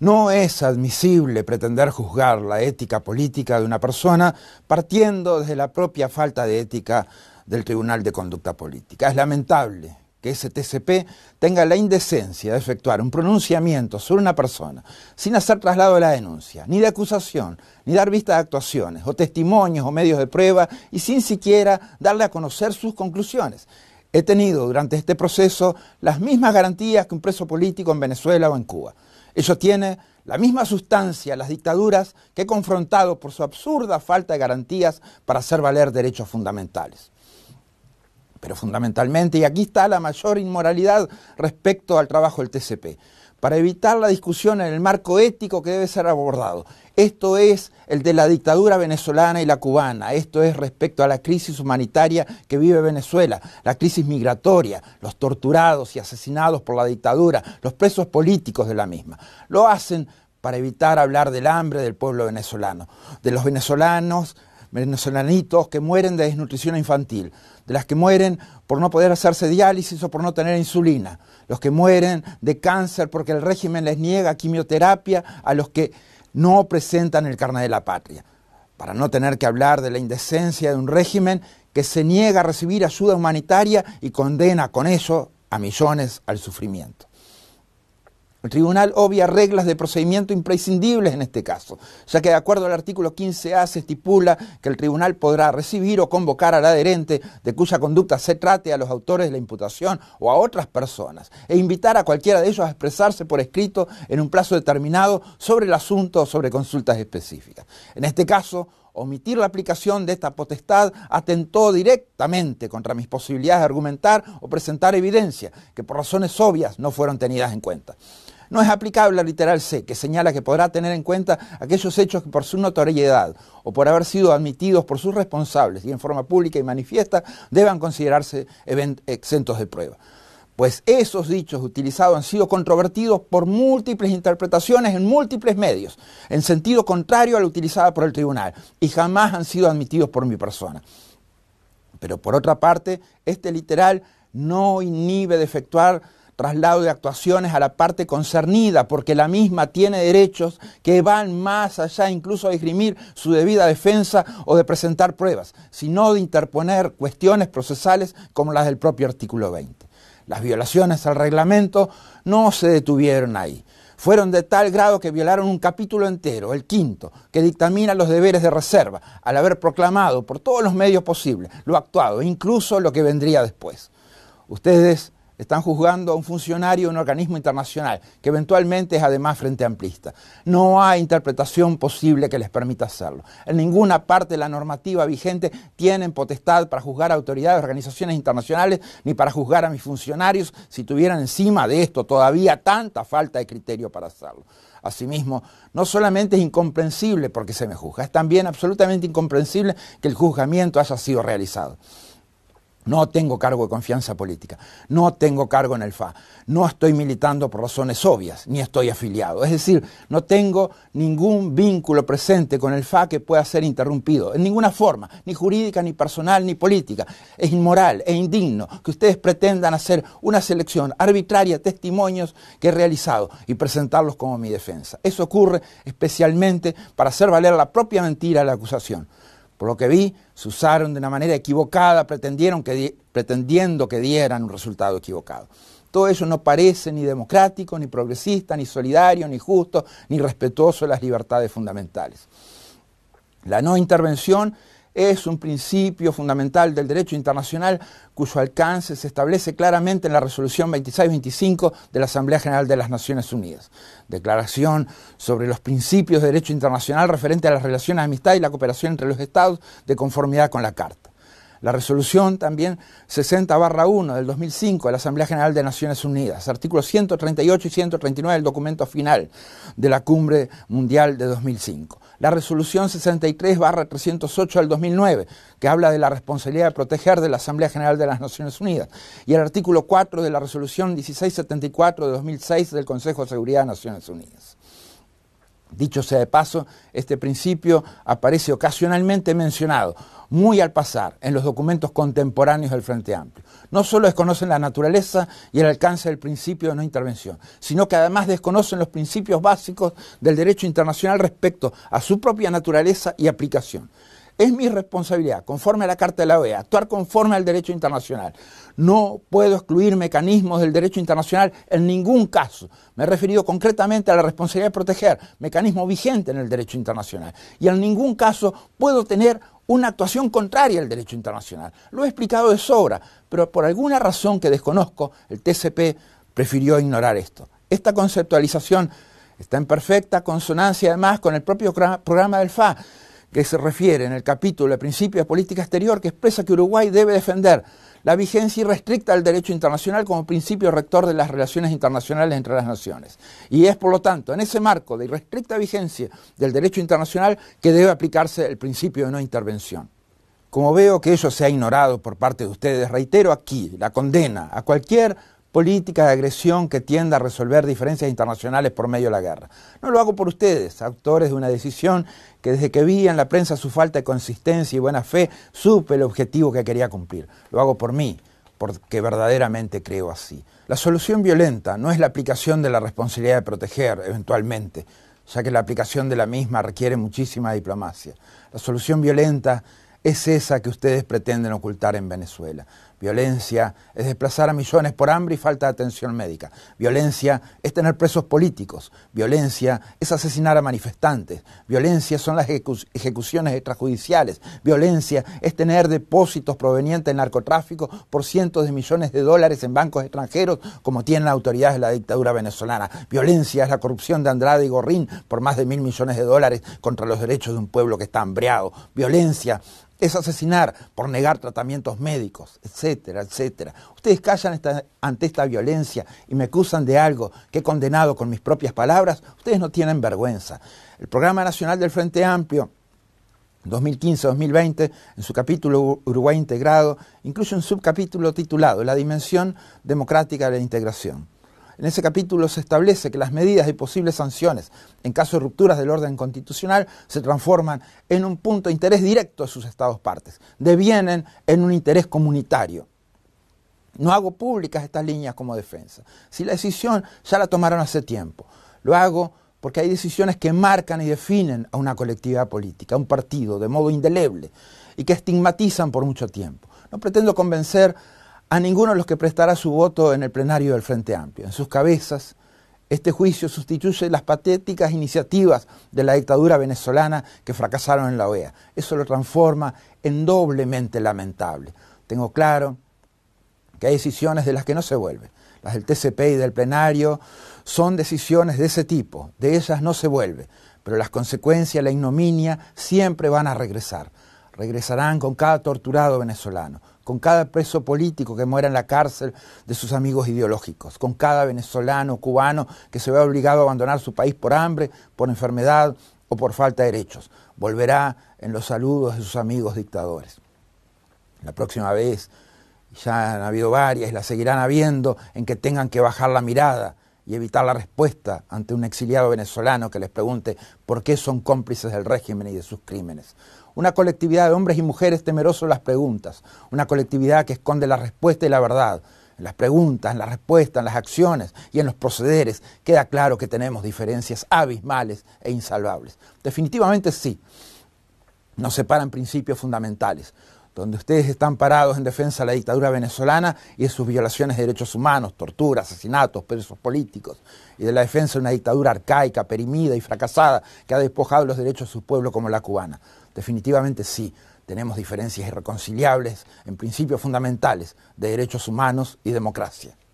No es admisible pretender juzgar la ética política de una persona partiendo desde la propia falta de ética del Tribunal de Conducta Política. Es lamentable que ese TCP tenga la indecencia de efectuar un pronunciamiento sobre una persona sin hacer traslado de la denuncia, ni de acusación, ni dar vista de actuaciones o testimonios o medios de prueba y sin siquiera darle a conocer sus conclusiones. He tenido durante este proceso las mismas garantías que un preso político en Venezuela o en Cuba. Eso tiene la misma sustancia las dictaduras que he confrontado por su absurda falta de garantías para hacer valer derechos fundamentales. Pero fundamentalmente, y aquí está la mayor inmoralidad respecto al trabajo del TCP, para evitar la discusión en el marco ético que debe ser abordado. Esto es el de la dictadura venezolana y la cubana, esto es respecto a la crisis humanitaria que vive Venezuela, la crisis migratoria, los torturados y asesinados por la dictadura, los presos políticos de la misma. Lo hacen para evitar hablar del hambre del pueblo venezolano, de los venezolanos venezolanitos que mueren de desnutrición infantil, de las que mueren por no poder hacerse diálisis o por no tener insulina, los que mueren de cáncer porque el régimen les niega quimioterapia a los que no presentan el carnet de la patria, para no tener que hablar de la indecencia de un régimen que se niega a recibir ayuda humanitaria y condena con eso a millones al sufrimiento. El tribunal obvia reglas de procedimiento imprescindibles en este caso, ya que de acuerdo al artículo 15A se estipula que el tribunal podrá recibir o convocar al adherente de cuya conducta se trate a los autores de la imputación o a otras personas e invitar a cualquiera de ellos a expresarse por escrito en un plazo determinado sobre el asunto o sobre consultas específicas. En este caso, omitir la aplicación de esta potestad atentó directamente contra mis posibilidades de argumentar o presentar evidencia que por razones obvias no fueron tenidas en cuenta no es aplicable al literal C, que señala que podrá tener en cuenta aquellos hechos que por su notoriedad o por haber sido admitidos por sus responsables y en forma pública y manifiesta deban considerarse exentos de prueba pues esos dichos utilizados han sido controvertidos por múltiples interpretaciones en múltiples medios, en sentido contrario a lo utilizada por el tribunal, y jamás han sido admitidos por mi persona. Pero por otra parte, este literal no inhibe de efectuar traslado de actuaciones a la parte concernida, porque la misma tiene derechos que van más allá incluso de esgrimir su debida defensa o de presentar pruebas, sino de interponer cuestiones procesales como las del propio artículo 20. Las violaciones al reglamento no se detuvieron ahí. Fueron de tal grado que violaron un capítulo entero, el quinto, que dictamina los deberes de reserva, al haber proclamado por todos los medios posibles lo actuado, incluso lo que vendría después. Ustedes están juzgando a un funcionario de un organismo internacional, que eventualmente es además frente amplista. No hay interpretación posible que les permita hacerlo. En ninguna parte de la normativa vigente tienen potestad para juzgar a autoridades, organizaciones internacionales, ni para juzgar a mis funcionarios si tuvieran encima de esto todavía tanta falta de criterio para hacerlo. Asimismo, no solamente es incomprensible porque se me juzga, es también absolutamente incomprensible que el juzgamiento haya sido realizado. No tengo cargo de confianza política, no tengo cargo en el FA, no estoy militando por razones obvias, ni estoy afiliado. Es decir, no tengo ningún vínculo presente con el FA que pueda ser interrumpido, en ninguna forma, ni jurídica, ni personal, ni política. Es inmoral e indigno que ustedes pretendan hacer una selección arbitraria de testimonios que he realizado y presentarlos como mi defensa. Eso ocurre especialmente para hacer valer la propia mentira de la acusación. Por lo que vi, se usaron de una manera equivocada, pretendieron pretendiendo que dieran un resultado equivocado. Todo eso no parece ni democrático, ni progresista, ni solidario, ni justo, ni respetuoso de las libertades fundamentales. La no intervención es un principio fundamental del derecho internacional cuyo alcance se establece claramente en la resolución 2625 de la Asamblea General de las Naciones Unidas. Declaración sobre los principios de derecho internacional referente a las relaciones de amistad y la cooperación entre los Estados de conformidad con la Carta. La resolución también 60-1 del 2005 de la Asamblea General de Naciones Unidas, artículos 138 y 139 del documento final de la Cumbre Mundial de 2005 la resolución 63-308 del 2009, que habla de la responsabilidad de proteger de la Asamblea General de las Naciones Unidas, y el artículo 4 de la resolución 1674 de 2006 del Consejo de Seguridad de Naciones Unidas. Dicho sea de paso, este principio aparece ocasionalmente mencionado, muy al pasar, en los documentos contemporáneos del Frente Amplio. No solo desconocen la naturaleza y el alcance del principio de no intervención, sino que además desconocen los principios básicos del derecho internacional respecto a su propia naturaleza y aplicación. Es mi responsabilidad, conforme a la Carta de la OEA, actuar conforme al derecho internacional. No puedo excluir mecanismos del derecho internacional en ningún caso. Me he referido concretamente a la responsabilidad de proteger, mecanismo vigente en el derecho internacional. Y en ningún caso puedo tener una actuación contraria al derecho internacional. Lo he explicado de sobra, pero por alguna razón que desconozco, el TCP prefirió ignorar esto. Esta conceptualización está en perfecta consonancia además con el propio programa del FA que se refiere en el capítulo de principios de política exterior que expresa que Uruguay debe defender la vigencia irrestricta del derecho internacional como principio rector de las relaciones internacionales entre las naciones. Y es, por lo tanto, en ese marco de irrestricta vigencia del derecho internacional que debe aplicarse el principio de no intervención. Como veo que ello se ha ignorado por parte de ustedes, reitero aquí la condena a cualquier política de agresión que tienda a resolver diferencias internacionales por medio de la guerra. No lo hago por ustedes, actores de una decisión que desde que vi en la prensa su falta de consistencia y buena fe, supe el objetivo que quería cumplir. Lo hago por mí, porque verdaderamente creo así. La solución violenta no es la aplicación de la responsabilidad de proteger, eventualmente, ya que la aplicación de la misma requiere muchísima diplomacia. La solución violenta es esa que ustedes pretenden ocultar en Venezuela. Violencia es desplazar a millones por hambre y falta de atención médica. Violencia es tener presos políticos. Violencia es asesinar a manifestantes. Violencia son las ejecuciones extrajudiciales. Violencia es tener depósitos provenientes de narcotráfico por cientos de millones de dólares en bancos extranjeros como tienen las autoridades de la dictadura venezolana. Violencia es la corrupción de Andrade y Gorrín por más de mil millones de dólares contra los derechos de un pueblo que está hambreado. Violencia es asesinar por negar tratamientos médicos, etc etcétera, Ustedes callan ante esta violencia y me acusan de algo que he condenado con mis propias palabras. Ustedes no tienen vergüenza. El Programa Nacional del Frente Amplio 2015-2020, en su capítulo Uruguay Integrado, incluye un subcapítulo titulado La Dimensión Democrática de la Integración. En ese capítulo se establece que las medidas y posibles sanciones en caso de rupturas del orden constitucional se transforman en un punto de interés directo de sus estados partes, devienen en un interés comunitario. No hago públicas estas líneas como defensa. Si la decisión ya la tomaron hace tiempo, lo hago porque hay decisiones que marcan y definen a una colectividad política, a un partido, de modo indeleble, y que estigmatizan por mucho tiempo. No pretendo convencer a ninguno de los que prestará su voto en el plenario del Frente Amplio. En sus cabezas, este juicio sustituye las patéticas iniciativas de la dictadura venezolana que fracasaron en la OEA. Eso lo transforma en doblemente lamentable. Tengo claro que hay decisiones de las que no se vuelve. Las del TCP y del plenario son decisiones de ese tipo, de ellas no se vuelve, pero las consecuencias, la ignominia, siempre van a regresar. Regresarán con cada torturado venezolano, con cada preso político que muera en la cárcel de sus amigos ideológicos, con cada venezolano, cubano que se vea obligado a abandonar su país por hambre, por enfermedad o por falta de derechos. Volverá en los saludos de sus amigos dictadores. La próxima vez, ya han habido varias y las seguirán habiendo, en que tengan que bajar la mirada y evitar la respuesta ante un exiliado venezolano que les pregunte por qué son cómplices del régimen y de sus crímenes una colectividad de hombres y mujeres temerosos de las preguntas, una colectividad que esconde la respuesta y la verdad. En las preguntas, en las respuestas, en las acciones y en los procederes queda claro que tenemos diferencias abismales e insalvables. Definitivamente sí, nos separan principios fundamentales donde ustedes están parados en defensa de la dictadura venezolana y de sus violaciones de derechos humanos, torturas, asesinatos, presos políticos, y de la defensa de una dictadura arcaica, perimida y fracasada que ha despojado los derechos de su pueblo como la cubana. Definitivamente sí, tenemos diferencias irreconciliables en principios fundamentales de derechos humanos y democracia.